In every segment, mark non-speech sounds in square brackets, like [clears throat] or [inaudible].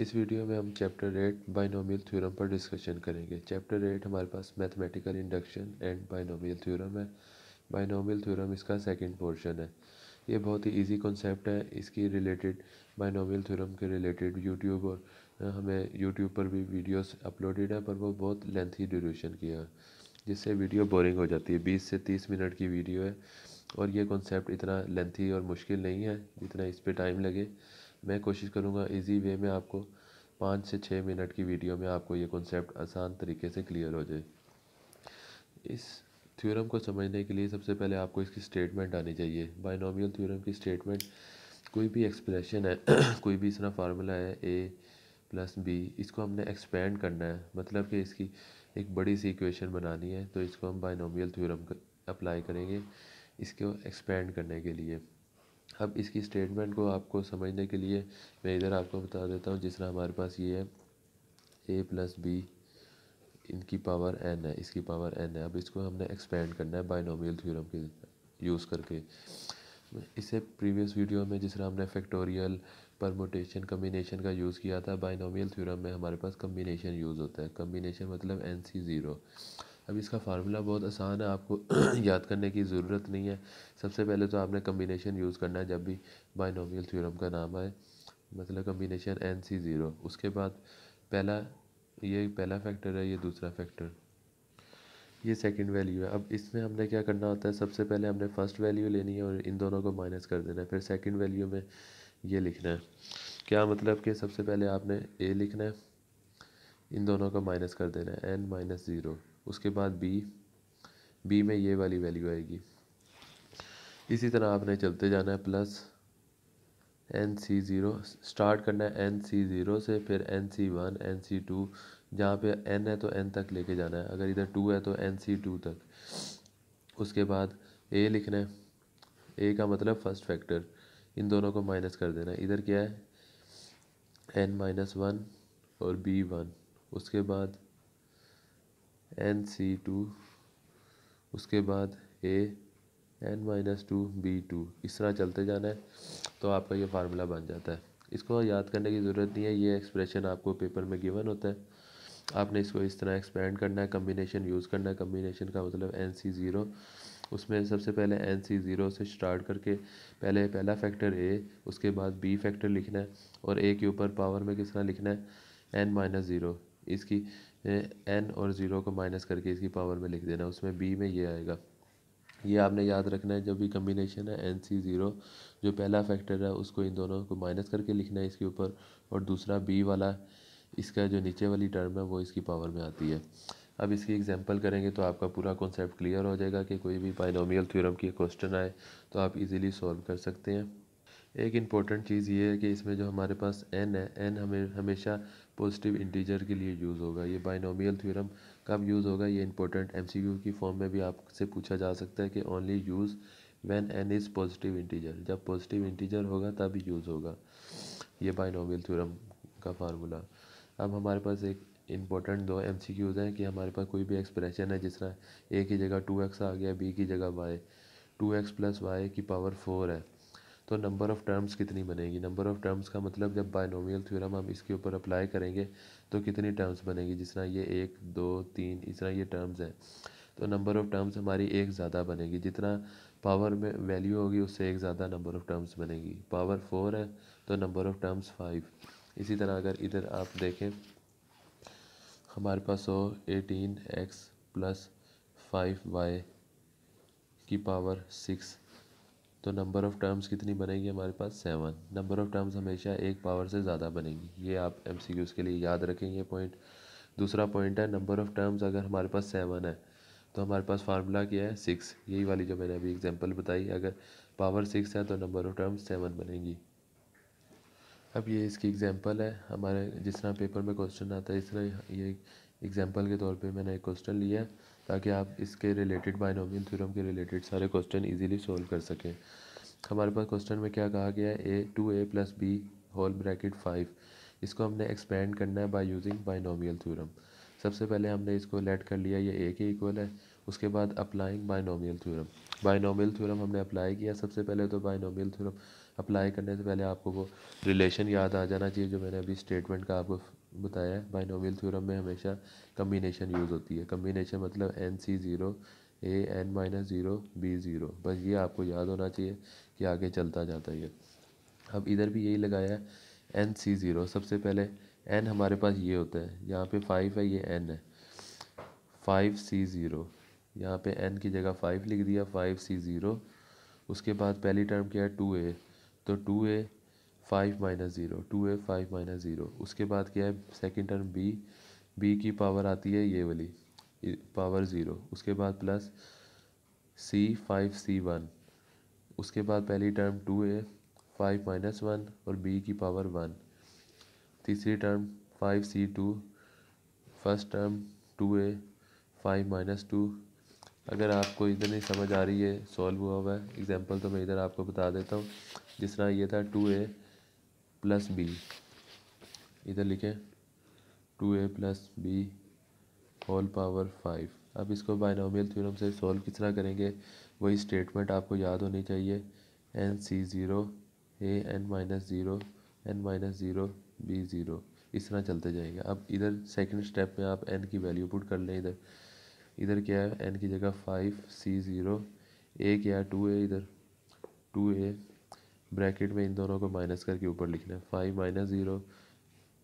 इस वीडियो में हम चैप्टर एट बाइनोमियल थ्योरम पर डिस्कशन करेंगे चैप्टर एट हमारे पास mathematical induction and binomial theorem है बाइनोमियल थ्योरम इसका सेकंड पोर्शन है ये बहुत ही इजी कॉन्सेप्ट है इसकी रिलेटेड बाइनोमियल थ्योरम के रिलेटेड यूट्यूब और हमें यूट्यूब पर भी वीडियोस अपलोडेड हैं पर वो बहुत लेंथी ड्यूरेशन की है जिससे वीडियो बोरिंग हो जाती है बीस से तीस मिनट की वीडियो है और ये कॉन्सेप्ट इतना लेंथी और मुश्किल नहीं है जितना इस पर टाइम लगे मैं कोशिश करूँगा ईज़ी वे में आपको पाँच से छः मिनट की वीडियो में आपको ये कॉन्सेप्ट आसान तरीके से क्लियर हो जाए इस थ्योरम को समझने के लिए सबसे पहले आपको इसकी स्टेटमेंट आनी चाहिए बाइनोमियल थ्योरम की स्टेटमेंट कोई भी एक्सप्रेशन है [clears throat] कोई भी इसका फार्मूला है ए प्लस बी इसको हमने एक्सपेंड करना है मतलब कि इसकी एक बड़ी सी इक्वेशन बनानी है तो इसको हम बाइनोमियल थ्योरम अप्लाई करेंगे इसको एक्सपेंड करने के लिए अब इसकी स्टेटमेंट को आपको समझने के लिए मैं इधर आपको बता देता हूँ जिस तरह हमारे पास ये है ए प्लस बी इनकी पावर एन है इसकी पावर एन है अब इसको हमने एक्सपेंड करना है बाइनोमियल थ्योरम के यूज़ करके इसे प्रीवियस वीडियो में जिस तरह हमने फैक्टोरियल परमोटेशन कम्बिनेशन का यूज़ किया था बाइनोमियल थ्योरम में हमारे पास कम्बिनेशन यूज़ होता है कम्बिनेशन मतलब एन सी ज़ीरो अब इसका फार्मूला बहुत आसान है आपको [clears throat] याद करने की ज़रूरत नहीं है सबसे पहले तो आपने कम्बिनेशन यूज़ करना है जब भी बाइनोमियल थ्योरम का नाम आए मतलब कम्बिनेशन एन सी ज़ीरो उसके बाद पहला ये पहला फैक्टर है ये दूसरा फैक्टर ये सेकंड वैल्यू है अब इसमें हमने क्या करना होता है सबसे पहले हमने फर्स्ट वैल्यू लेनी है और इन दोनों को माइनस कर देना है फिर सेकंड वैल्यू में ये लिखना है क्या मतलब कि सबसे पहले आपने ए लिखना है इन दोनों को माइनस कर देना है एन माइनस ज़ीरो उसके बाद बी बी में ये वाली वैल्यू आएगी इसी तरह आपने चलते जाना है plus N C zero start करना है एन सी ज़ीरो से फिर N C one N C two जहाँ पे एन है तो एन तक लेके जाना है अगर इधर टू है तो एन सी टू तक उसके बाद ए लिखना है ए का मतलब फर्स्ट फैक्टर इन दोनों को माइनस कर देना है इधर क्या है एन माइनस वन और बी वन उसके बाद एन सी टू उसके बाद A N minus two B two इस तरह चलते जाना है तो आपका ये फार्मूला बन जाता है इसको याद करने की ज़रूरत नहीं है ये एक्सप्रेशन आपको पेपर में गिवन होता है आपने इसको इस तरह एक्सपेंड करना है कम्बिनेशन यूज़ करना है कम्बिनेशन का मतलब एन सी ज़ीरो उसमें सबसे पहले एन सी ज़ीरो से स्टार्ट करके पहले पहला फैक्टर ए उसके बाद बी फैक्टर लिखना है और ए के ऊपर पावर में किस तरह लिखना है एन माइनस ज़ीरो इसकी एन और ज़ीरो को माइनस करके इसकी पावर में लिख देना उसमें बी में ये आएगा ये आपने याद रखना है जब भी कम्बिनेशन है एन सी ज़ीरो जो पहला फैक्टर है उसको इन दोनों को माइनस करके लिखना है इसके ऊपर और दूसरा बी वाला इसका जो नीचे वाली टर्म है वो इसकी पावर में आती है अब इसकी एग्जांपल करेंगे तो आपका पूरा कॉन्सेप्ट क्लियर हो जाएगा कि कोई भी पाइनोमियल थ्योरम की क्वेश्चन आए तो आप इजीली सॉल्व कर सकते हैं एक इम्पॉर्टेंट चीज़ ये है कि इसमें जो हमारे पास एन है एन हमें हमेशा पॉजिटिव इंटीजर के लिए यूज़ होगा ये बाइनोमियल थ्योरम कब यूज़ होगा ये इंपॉर्टेंट एमसीक्यू की फॉर्म में भी आपसे पूछा जा सकता है कि only use when N is positive integer जब पॉजिटिव इंटीजर होगा तब यूज़ होगा ये बाइनोमियल थ्योरम का फार्मूला अब हमारे पास एक इंपॉर्टेंट दो एम सी क्यूज़ हैं कि हमारे पास कोई भी एक्सप्रेशन है जिस तरह ए की जगह टू एक्स आ गया बी की जगह Y to X plus Y की पावर फोर है तो नंबर ऑफ़ टर्म्स कितनी बनेगी नंबर ऑफ़ टर्म्स का मतलब जब बायनोमियल थ्योरम हम इसके ऊपर अप्लाई करेंगे तो कितनी टर्म्स बनेगी जिस तरह ये एक दो तीन इस तरह ये टर्म्स हैं तो नंबर ऑफ़ टर्म्स हमारी एक ज़्यादा बनेगी जितना पावर में वैल्यू होगी उससे एक ज़्यादा नंबर ऑफ़ टर्म्स बनेगी पावर फोर है तो नंबर ऑफ़ टर्म्स फाइव इसी तरह अगर इधर आप देखें हमारे पास हो eighteen X plus five Y की पावर सिक्स तो नंबर ऑफ़ टर्म्स कितनी बनेगी हमारे पास सेवन नंबर ऑफ़ टर्म्स हमेशा एक पावर से ज़्यादा बनेगी ये आप एम के लिए याद रखें ये पॉइंट दूसरा पॉइंट है नंबर ऑफ़ टर्म्स अगर हमारे पास सेवन है तो हमारे पास फार्मूला क्या है सिक्स यही वाली जो मैंने अभी एग्जांपल बताई अगर पावर सिक्स है तो नंबर ऑफ़ टर्म्स सेवन बनेगी अब ये इसकी एग्जांपल है हमारे जिस तरह पेपर में क्वेश्चन आता है इस तरह ये एग्जाम्पल के तौर पे मैंने एक क्वेश्चन लिया है ताकि आप इसके रिलेटेड बाइनोमियल थ्योरम के रिलेटेड सारे क्वेश्चन इजीली सॉल्व कर सकें हमारे पास क्वेश्चन में क्या कहा गया है A two A plus B whole bracket five इसको हमने एक्सपेंड करना है बाई यूजिंग बाइनोमियल थ्योरम सबसे पहले हमने इसको लेट कर लिया ये ए के इक्वल है उसके बाद applying binomial theorem binomial theorem हमने अप्लाई किया सबसे पहले तो बाइनोमियल थ्योरम अप्लाई करने से पहले आपको वो रिलेशन याद आ जाना चाहिए जो मैंने अभी स्टेटमेंट का आपको बताया है बाइनोमियल थ्योरम में हमेशा कम्बिनेशन यूज़ होती है कम्बिनेशन मतलब N C zero A N minus zero B zero बस ये आपको याद होना चाहिए कि आगे चलता जाता है अब इधर भी यही लगाया है एन सी ज़ीरो सबसे पहले एन हमारे पास ये होता है यहाँ पे फाइव है ये एन है फाइव सी ज़ीरो यहाँ पे एन की जगह फाइव लिख दिया फाइव सी ज़ीरो उसके बाद पहली टर्म क्या है टू ए तो two A five minus zero two A five minus zero उसके बाद क्या है सेकेंड टर्म बी बी की पावर आती है ये वाली पावर ज़ीरो उसके बाद plus C five C one उसके बाद पहली term two A five minus one और बी की पावर वन तीसरी term five C two first term two A five minus two अगर आपको इधर नहीं समझ आ रही है सॉल्व हुआ हुआ है एग्जांपल तो मैं इधर आपको बता देता हूँ जिस तरह ये था टू ए प्लस बी इधर लिखें two A plus B whole power five अब इसको बाइनोमियल थ्योरम से सॉल्व किस तरह करेंगे वही स्टेटमेंट आपको याद होनी चाहिए N C zero A N minus zero N minus zero B zero इस तरह चलते जाएंगे अब इधर सेकंड स्टेप में आप एन की वैल्यू पुट कर लें इधर इधर क्या है एन की जगह फाइव सी ज़ीरो ए क्या है टू ए इधर टू ए ब्रैकेट में इन दोनों को माइनस करके ऊपर लिखना है फाइव माइनस ज़ीरो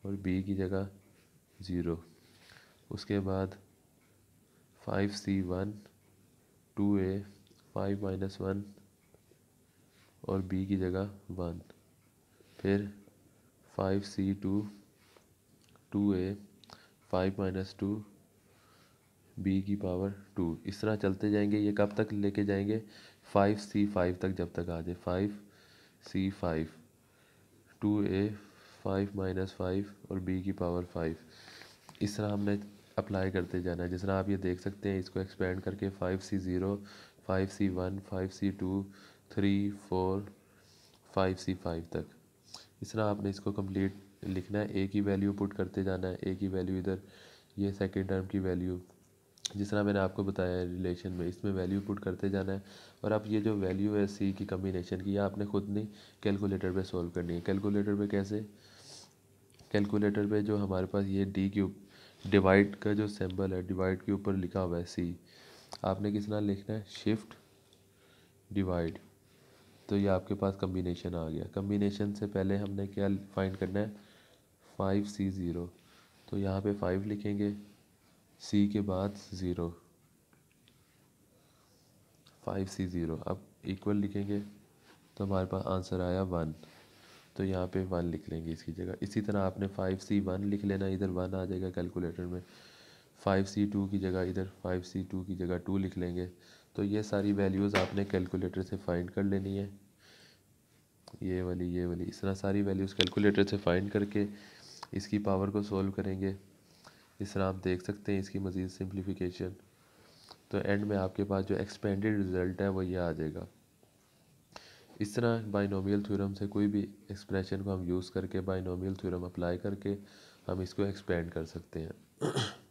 और बी की जगह ज़ीरो उसके बाद five C one two A five minus one और बी की जगह वन फिर five C two two A five minus two B की पावर टू इस तरह चलते जाएंगे ये कब तक लेके जाएंगे फाइव सी फाइव तक जब तक आ जाए five C five two A five minus five और बी की पावर फाइव इस तरह हमने अप्लाई करते जाना है जिस तरह आप ये देख सकते हैं इसको एक्सपेंड करके five C zero five C one five C two three four five C five तक इस तरह आपने इसको कंप्लीट लिखना है ए की वैल्यू पुट करते जाना है ए की वैल्यू इधर ये सेकेंड टर्म की वैल्यू जिस तरह मैंने आपको बताया है रिलेशन में इसमें वैल्यू पुट करते जाना है और आप ये जो वैल्यू है सी की कम्बिनेशन की आपने खुद नहीं कैलकुलेटर पे सॉल्व करनी है कैलकुलेटर पे कैसे कैलकुलेटर पे जो हमारे पास ये डी क्यूब डिवाइड का जो सिंबल है डिवाइड के ऊपर लिखा हुआ है सी आपने किस तरह लिखना है शिफ्ट डिवाइड तो ये आपके पास कम्बिनेशन आ गया कम्बिनेशन से पहले हमने क्या फाइंड करना है फाइव सी ज़ीरो तो यहाँ पे फाइव लिखेंगे सी के बाद ज़ीरो फाइव सी ज़ीरो अब इक्वल लिखेंगे तो हमारे पास आंसर आया वन तो यहाँ पे वन लिख लेंगे इसकी जगह इसी तरह आपने फाइव सी वन लिख लेना इधर वन आ जाएगा कैलकुलेटर में फाइव सी टू की जगह इधर फाइव सी टू की जगह टू लिख लेंगे तो ये सारी वैल्यूज़ आपने कैलकुलेटर से फाइंड कर लेनी है ये वाली ये वाली इस तरह सारी वैल्यूज़ कैलकुलेटर से फाइंड करके इसकी पावर को सोल्व करेंगे इस तरह आप देख सकते हैं इसकी मज़ीद सिंप्लीफिकेशन तो एंड में आपके पास जो एक्सपेंडेड रिज़ल्ट है वो ये आ जाएगा इस तरह बाइनोमियल थ्योरम से कोई भी एक्सप्रेशन को हम यूज़ करके बाइनोमियल थ्योरम अप्लाई करके हम इसको एक्सपेंड कर सकते हैं